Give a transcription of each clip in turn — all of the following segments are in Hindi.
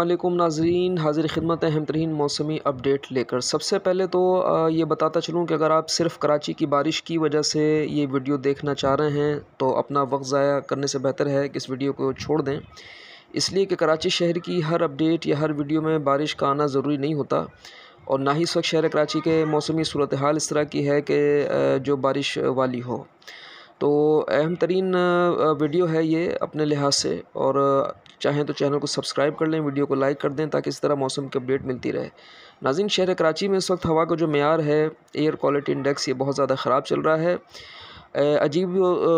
अल्लाम नाजरीन हाजिर खिदमत अहम तरीन मौसमी अपडेट लेकर सबसे पहले तो ये बताता चलूँ कि अगर आप सिर्फ कराची की बारिश की वजह से ये वीडियो देखना चाह रहे हैं तो अपना वक्त ज़ाया करने से बेहतर है कि इस वीडियो को छोड़ दें इसलिए कि कराची शहर की हर अपडेट या हर वीडियो में बारिश का आना ज़रूरी नहीं होता और ना ही इस वक्त शहर कराची के मौसमी सूरत हाल इस तरह की है कि जो बारिश वाली हो तो अहम तरीन वीडियो है ये अपने लिहाज से और चाहें तो चैनल को सब्सक्राइब कर लें वीडियो को लाइक कर दें ताकि इस तरह मौसम की अपडेट मिलती रहे नाजिन शहर कराची में इस वक्त हवा का जो मैार है एयर क्वालिटी इंडेक्स ये बहुत ज़्यादा ख़राब चल रहा है अजीब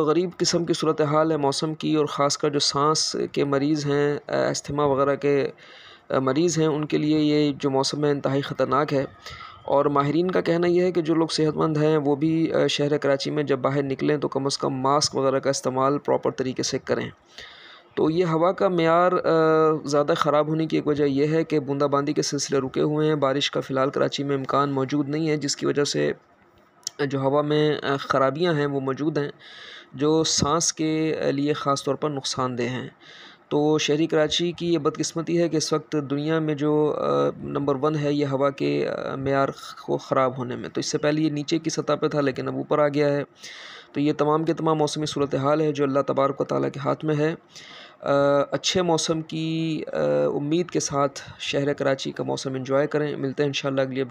गरीब किस्म की सूरत हाल है मौसम की और ख़ास कर जो सांस के मरीज़ हैं अस्थमा वगैरह के मरीज़ हैं उनके लिए ये जो मौसम है इंतहाई ख़तरनाक है और माहरीन का कहना यह है कि जो लोग सेहतमंद हैं वो भी शहर कराची में जब बाहर निकलें तो कम अज़ कम मास्क वगैरह का इस्तेमाल प्रॉपर तरीके से करें तो ये हवा का मैार ज़्यादा ख़राब होने की एक वजह यह है कि बूंदाबांदी के सिलसिले रुके हुए हैं बारिश का फ़िलहाल कराची में इम्कान मौजूद नहीं है जिसकी वजह से जो हवा में ख़राबियाँ हैं वो मौजूद हैं जो सांस के लिए ख़ास तौर पर नुकसानदेह हैं तो शहरी कराची की ये बदकस्मती है कि इस वक्त दुनिया में जो नंबर वन है ये हवा के मैार को ख़राब होने में तो इससे पहले ये नीचे की सतह पर था लेकिन अब ऊपर आ गया है तो ये तमाम के तमाम मौसमी सूरत हाल है जो अल्लाह तबारक ताली के हाथ में है अच्छे मौसम की उम्मीद के साथ शहर कराची का मौसम इंजॉय करें मिलते हैं इन अगली